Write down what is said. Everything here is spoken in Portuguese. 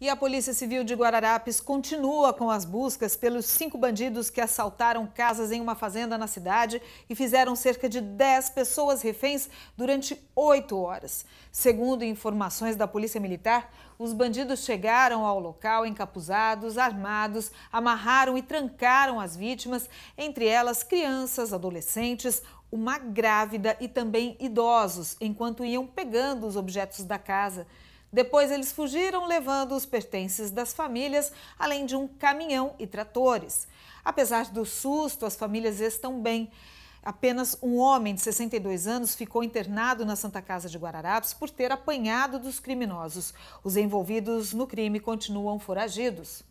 E a Polícia Civil de Guararapes continua com as buscas pelos cinco bandidos que assaltaram casas em uma fazenda na cidade e fizeram cerca de 10 pessoas reféns durante oito horas. Segundo informações da Polícia Militar, os bandidos chegaram ao local encapuzados, armados, amarraram e trancaram as vítimas, entre elas crianças, adolescentes, uma grávida e também idosos, enquanto iam pegando os objetos da casa. Depois eles fugiram levando os pertences das famílias, além de um caminhão e tratores. Apesar do susto, as famílias estão bem. Apenas um homem de 62 anos ficou internado na Santa Casa de Guararapes por ter apanhado dos criminosos. Os envolvidos no crime continuam foragidos.